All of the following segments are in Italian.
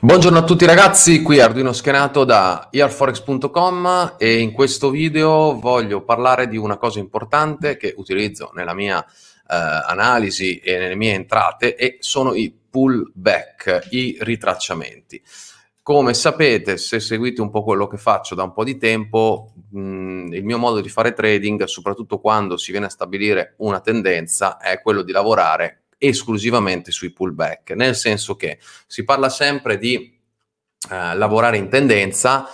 Buongiorno a tutti ragazzi, qui Arduino Schenato da earforex.com e in questo video voglio parlare di una cosa importante che utilizzo nella mia eh, analisi e nelle mie entrate e sono i pullback, i ritracciamenti. Come sapete, se seguite un po' quello che faccio da un po' di tempo, mh, mm, il mio modo di fare trading, soprattutto quando si viene a stabilire una tendenza, è quello di lavorare esclusivamente sui pullback, nel senso che si parla sempre di eh, lavorare in tendenza,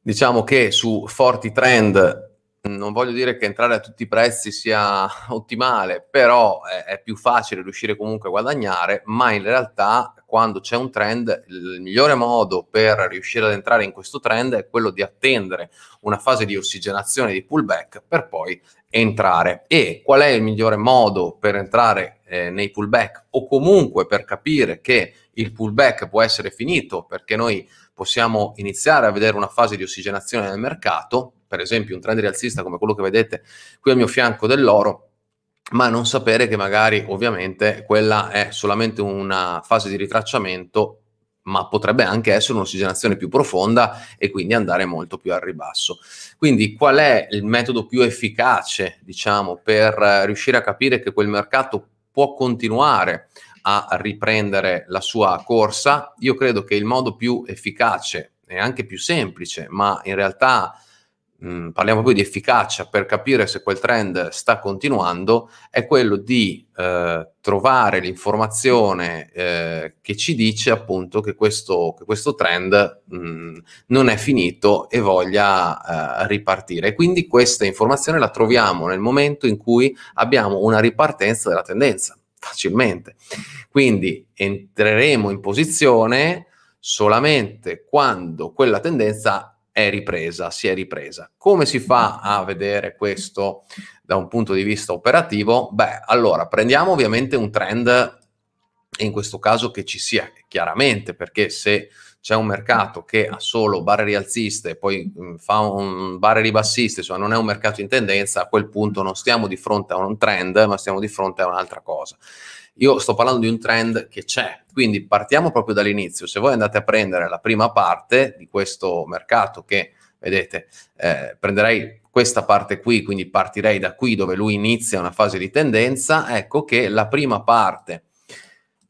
diciamo che su forti trend non voglio dire che entrare a tutti i prezzi sia ottimale, però eh, è, più facile riuscire comunque a guadagnare, ma in realtà quando c'è un trend, il migliore modo per riuscire ad entrare in questo trend è quello di attendere una fase di ossigenazione di pullback per poi entrare. E qual è il migliore modo per entrare eh, nei pullback o comunque per capire che il pullback può essere finito perché noi possiamo iniziare a vedere una fase di ossigenazione nel mercato, per esempio un trend rialzista come quello che vedete qui al mio fianco dell'oro, ma non sapere che magari ovviamente quella è solamente una fase di ritracciamento ma potrebbe anche essere un'ossigenazione più profonda e quindi andare molto più al ribasso. Quindi qual è il metodo più efficace, diciamo, per riuscire a capire che quel mercato può continuare a riprendere la sua corsa, io credo che il modo più efficace e anche più semplice, ma in realtà mh, mm, parliamo proprio di efficacia per capire se quel trend sta continuando, è quello di eh, trovare l'informazione eh, che ci dice appunto che questo, che questo trend mh, mm, non è finito e voglia eh, ripartire. quindi questa informazione la troviamo nel momento in cui abbiamo una ripartenza della tendenza, facilmente. Quindi entreremo in posizione solamente quando quella tendenza è ripresa, si è ripresa. Come si fa a vedere questo da un punto di vista operativo? Beh, allora prendiamo ovviamente un trend in questo caso che ci sia chiaramente, perché se c'è un mercato che ha solo barre rialziste e poi fa un barre ribassiste, insomma, non è un mercato in tendenza, a quel punto non stiamo di fronte a un trend, ma stiamo di fronte a un'altra cosa. Io sto parlando di un trend che c'è, quindi partiamo proprio dall'inizio. Se voi andate a prendere la prima parte di questo mercato che vedete, eh, prenderei questa parte qui, quindi partirei da qui dove lui inizia una fase di tendenza, ecco che la prima parte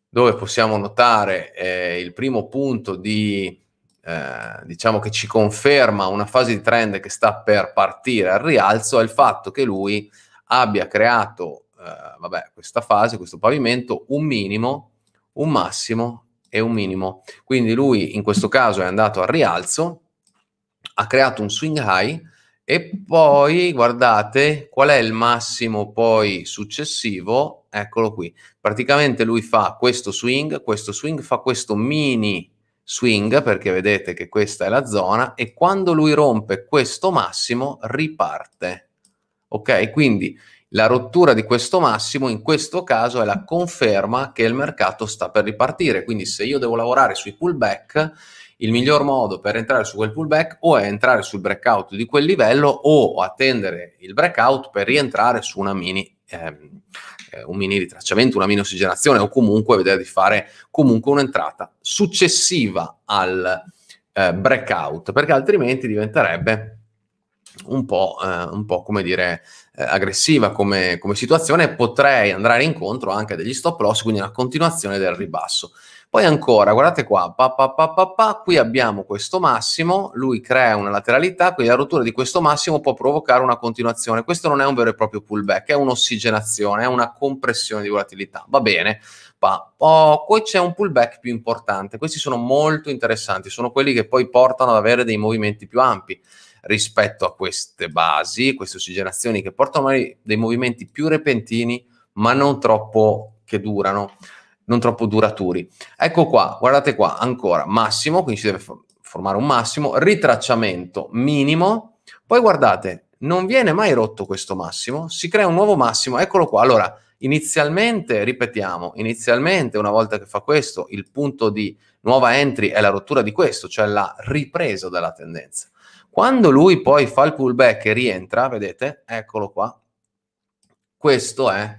dove possiamo notare eh, il primo punto di, eh, diciamo che ci conferma una fase di trend che sta per partire al rialzo, è il fatto che lui abbia creato eh, vabbè, questa fase, questo pavimento, un minimo, un massimo e un minimo. Quindi lui in questo caso è andato al rialzo, ha creato un swing high e poi guardate qual è il massimo poi successivo, eccolo qui. Praticamente lui fa questo swing, questo swing fa questo mini swing perché vedete che questa è la zona e quando lui rompe questo massimo riparte Ok? Quindi la rottura di questo massimo in questo caso è la conferma che il mercato sta per ripartire. Quindi se io devo lavorare sui pullback, il miglior modo per entrare su quel pullback o è entrare sul breakout di quel livello o attendere il breakout per rientrare su una mini ehm, eh, un mini ritracciamento, una mini ossigenazione o comunque vedere di fare comunque un'entrata successiva al eh, breakout, perché altrimenti diventerebbe un po', eh, un po', come dire eh, aggressiva come, come, situazione potrei andare incontro anche a degli stop loss, quindi una continuazione del ribasso. Poi ancora, guardate qua, pa, pa, pa, qui abbiamo questo massimo, lui crea una lateralità, quindi la rottura di questo massimo può provocare una continuazione. Questo non è un vero e proprio pullback, è un'ossigenazione, è una compressione di volatilità. Va bene, pa. Oh, poi c'è un pullback più importante, questi sono molto interessanti, sono quelli che poi portano ad avere dei movimenti più ampi rispetto a queste basi, queste ossigenazioni che portano magari dei movimenti più repentini, ma non troppo che durano, non troppo duraturi. Ecco qua, guardate qua, ancora massimo, quindi si deve formare un massimo, ritracciamento minimo, poi guardate, non viene mai rotto questo massimo, si crea un nuovo massimo, eccolo qua. Allora, inizialmente, ripetiamo, inizialmente una volta che fa questo, il punto di nuova entry è la rottura di questo, cioè la ripresa della tendenza. Quando lui poi fa il pullback e rientra, vedete, eccolo qua, questo è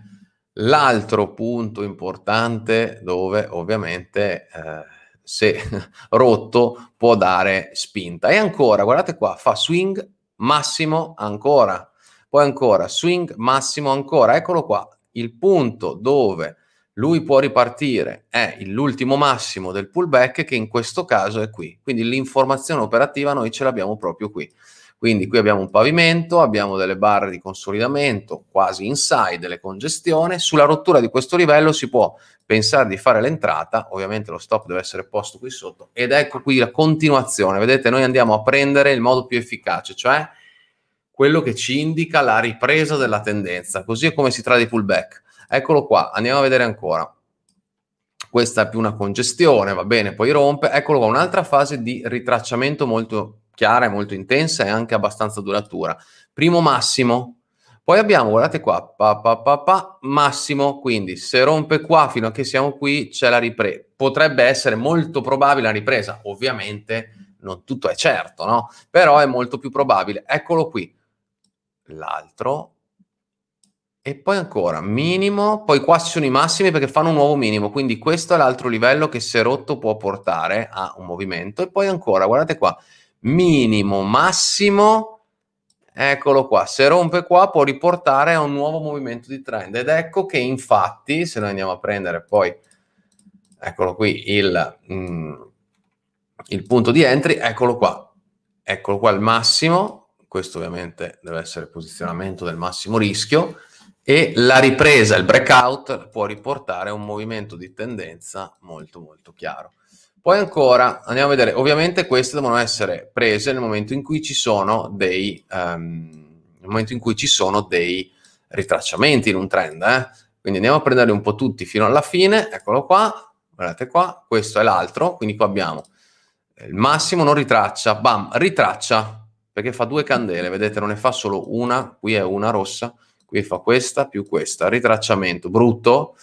l'altro punto importante dove ovviamente eh, se rotto può dare spinta. E ancora, guardate qua, fa swing massimo ancora, poi ancora swing massimo ancora, eccolo qua, il punto dove lui può ripartire, è l'ultimo massimo del pullback che in questo caso è qui, quindi l'informazione operativa noi ce l'abbiamo proprio qui. Quindi qui abbiamo un pavimento, abbiamo delle barre di consolidamento quasi inside, delle congestione. Sulla rottura di questo livello si può pensare di fare l'entrata, ovviamente lo stop deve essere posto qui sotto, ed ecco qui la continuazione. Vedete, noi andiamo a prendere il modo più efficace, cioè quello che ci indica la ripresa della tendenza. Così è come si trae di pullback. Eccolo qua, andiamo a vedere ancora. Questa è più una congestione, va bene, poi rompe. Eccolo qua, un'altra fase di ritracciamento molto chiara e molto intensa e anche abbastanza duratura. Primo massimo, poi abbiamo, guardate qua, pa, pa, pa, pa, massimo, quindi se rompe qua fino a che siamo qui c'è la ripresa. Potrebbe essere molto probabile la ripresa, ovviamente non tutto è certo, no? Però è molto più probabile. Eccolo qui, l'altro, e poi ancora, minimo, poi qua ci sono i massimi perché fanno un nuovo minimo, quindi questo è l'altro livello che se rotto può portare a un movimento. E poi ancora, guardate qua, minimo, massimo, eccolo qua, se rompe qua può riportare a un nuovo movimento di trend. Ed ecco che infatti, se noi andiamo a prendere poi, eccolo qui, il, mm, il punto di entry, eccolo qua, eccolo qua il massimo, questo ovviamente deve essere posizionamento del massimo rischio, e la ripresa, il breakout, può riportare un movimento di tendenza molto molto chiaro. Poi ancora andiamo a vedere, ovviamente queste devono essere prese nel momento in cui ci sono dei, um, ci sono dei ritracciamenti in un trend. Eh? Quindi andiamo a prenderli un po' tutti fino alla fine, eccolo qua, guardate qua, questo è l'altro, quindi qua abbiamo eh, il massimo, non ritraccia, bam, ritraccia, perché fa due candele, vedete non ne fa solo una, qui è una rossa, qui fa questa più questa, ritracciamento brutto.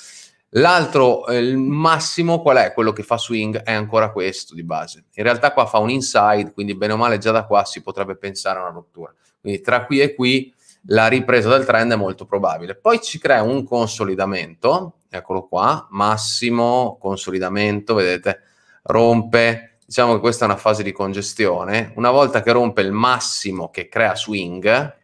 L'altro, eh, il massimo, qual è? Quello che fa swing è ancora questo di base. In realtà qua fa un inside, quindi bene o male già da qua si potrebbe pensare a una rottura. Quindi tra qui e qui la ripresa del trend è molto probabile. Poi ci crea un consolidamento, eccolo qua, massimo, consolidamento, vedete, rompe, diciamo che questa è una fase di congestione. Una volta che rompe il massimo che crea swing,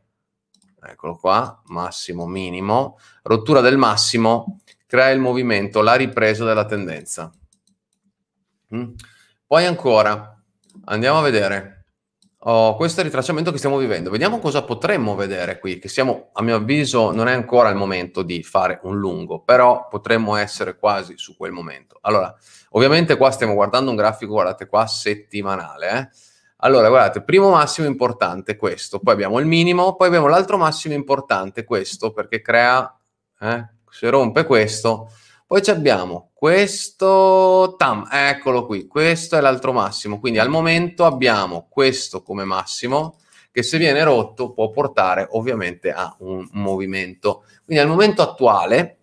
eccolo qua, massimo minimo, rottura del massimo, crea il movimento, la ripresa della tendenza. Mm. Poi ancora, andiamo a vedere, oh, questo è il ritracciamento che stiamo vivendo, vediamo cosa potremmo vedere qui, che siamo, a mio avviso, non è ancora il momento di fare un lungo, però potremmo essere quasi su quel momento. Allora, ovviamente qua stiamo guardando un grafico, guardate qua, settimanale, eh? Allora, guardate, primo massimo importante questo, poi abbiamo il minimo, poi abbiamo l'altro massimo importante questo, perché crea, eh, se rompe questo, poi abbiamo questo, tam, eccolo qui, questo è l'altro massimo, quindi al momento abbiamo questo come massimo, che se viene rotto può portare ovviamente a un movimento. Quindi al momento attuale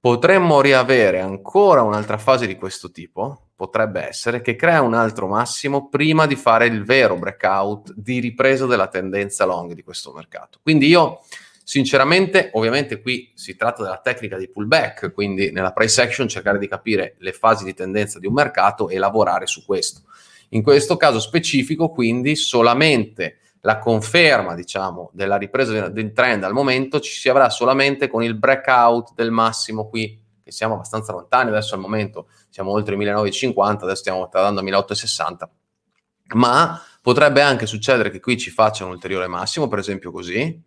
potremmo riavere ancora un'altra fase di questo tipo, potrebbe essere, che crea un altro massimo prima di fare il vero breakout di ripresa della tendenza long di questo mercato. Quindi io sinceramente, ovviamente qui si tratta della tecnica di pullback, quindi nella price action cercare di capire le fasi di tendenza di un mercato e lavorare su questo. In questo caso specifico, quindi, solamente la conferma, diciamo, della ripresa del trend al momento ci si avrà solamente con il breakout del massimo qui che siamo abbastanza lontani adesso al momento, siamo oltre 1950, adesso stiamo tardando a 1860, ma potrebbe anche succedere che qui ci faccia un ulteriore massimo, per esempio così,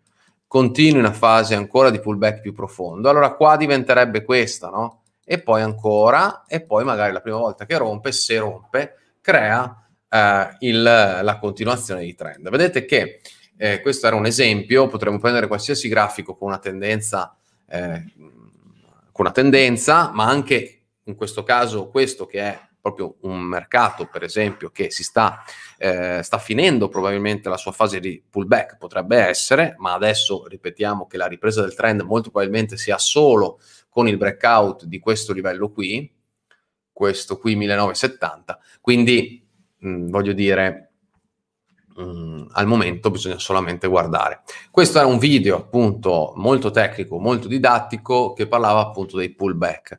continui una fase ancora di pullback più profondo, allora qua diventerebbe questa, no? E poi ancora, e poi magari la prima volta che rompe, se rompe, crea eh, il, la continuazione di trend. Vedete che eh, questo era un esempio, potremmo prendere qualsiasi grafico con una tendenza eh, con una tendenza, ma anche in questo caso questo che è proprio un mercato, per esempio, che si sta, eh, sta finendo probabilmente la sua fase di pullback, potrebbe essere, ma adesso ripetiamo che la ripresa del trend molto probabilmente sia solo con il breakout di questo livello qui, questo qui 1970, quindi mh, voglio dire mh, mm, al momento bisogna solamente guardare. Questo era un video appunto molto tecnico, molto didattico, che parlava appunto dei pullback.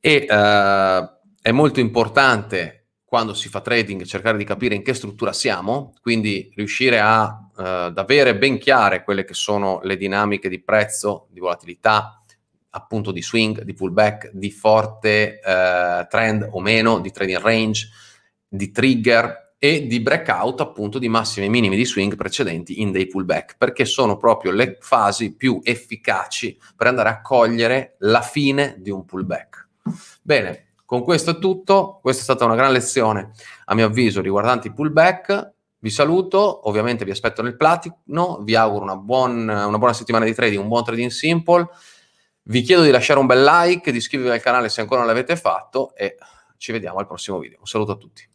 E eh, è molto importante quando si fa trading cercare di capire in che struttura siamo, quindi riuscire a, eh, ad avere ben chiare quelle che sono le dinamiche di prezzo, di volatilità, appunto di swing, di pullback, di forte eh, trend o meno, di trading range, di trigger e di breakout appunto di massimi e minimi di swing precedenti in dei pullback perché sono proprio le fasi più efficaci per andare a cogliere la fine di un pullback. Bene, con questo è tutto, questa è stata una gran lezione a mio avviso riguardante i pullback, vi saluto, ovviamente vi aspetto nel platino, vi auguro una, buon, una buona settimana di trading, un buon trading simple, vi chiedo di lasciare un bel like, di iscrivervi al canale se ancora non l'avete fatto e ci vediamo al prossimo video. Un saluto a tutti.